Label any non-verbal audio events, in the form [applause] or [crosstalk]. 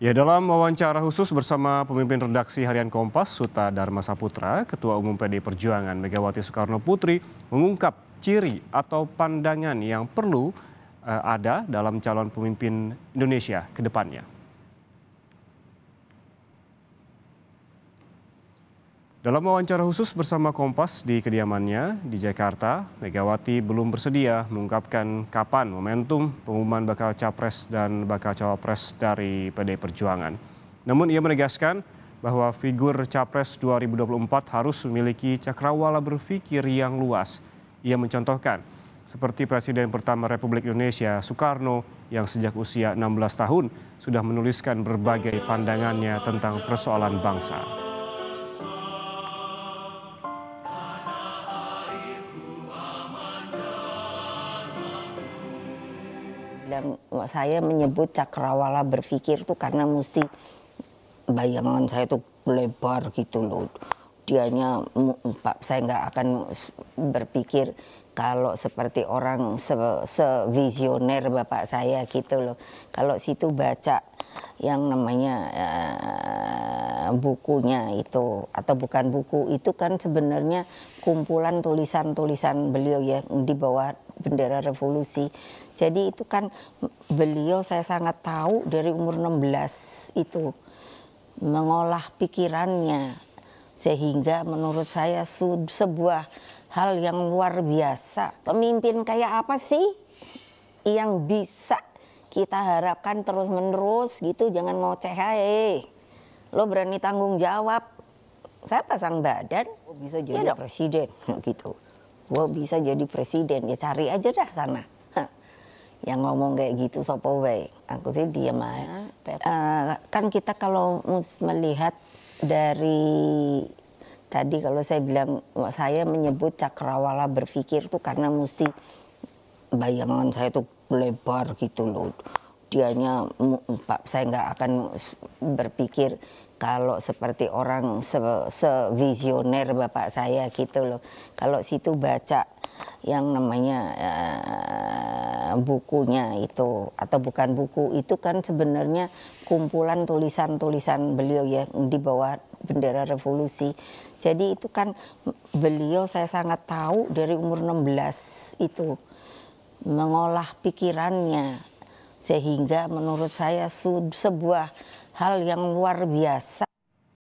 Ya dalam wawancara khusus bersama pemimpin redaksi Harian Kompas Suta Dharma Saputra, Ketua Umum PD Perjuangan Megawati Soekarno Putri mengungkap ciri atau pandangan yang perlu uh, ada dalam calon pemimpin Indonesia ke depannya. Dalam wawancara khusus bersama Kompas di kediamannya di Jakarta, Megawati belum bersedia mengungkapkan kapan momentum pengumuman bakal capres dan bakal cawapres dari PD Perjuangan. Namun ia menegaskan bahwa figur capres 2024 harus memiliki cakrawala berpikir yang luas. Ia mencontohkan seperti Presiden pertama Republik Indonesia Soekarno yang sejak usia 16 tahun sudah menuliskan berbagai pandangannya tentang persoalan bangsa. dan saya menyebut cakrawala berpikir tuh karena mesti bayangan saya tuh lebar gitu loh dianya pak saya nggak akan berpikir kalau seperti orang se sevisioner bapak saya gitu loh kalau situ baca yang namanya uh, bukunya itu atau bukan buku itu kan sebenarnya kumpulan tulisan-tulisan beliau ya di bawah bendera revolusi. Jadi itu kan beliau saya sangat tahu dari umur 16 itu mengolah pikirannya sehingga menurut saya sebuah hal yang luar biasa. Pemimpin kayak apa sih yang bisa kita harapkan terus-menerus gitu, jangan ngoceh ae. Lo berani tanggung jawab. Saya pasang badan, oh, bisa jadi ya presiden [laughs] gitu gue bisa jadi presiden ya cari aja dah sana yang ngomong kayak gitu sopo baik aku sih diam iya, aja uh, kan kita kalau melihat dari tadi kalau saya bilang saya menyebut cakrawala berpikir tuh karena mesti bayangan saya tuh lebar gitu loh dianya Pak saya nggak akan berpikir kalau seperti orang se sevisioner bapak saya gitu loh. Kalau situ baca yang namanya uh, bukunya itu atau bukan buku itu kan sebenarnya kumpulan tulisan-tulisan beliau ya di bawah bendera revolusi. Jadi itu kan beliau saya sangat tahu dari umur 16 itu mengolah pikirannya sehingga menurut saya sebuah hal yang luar biasa.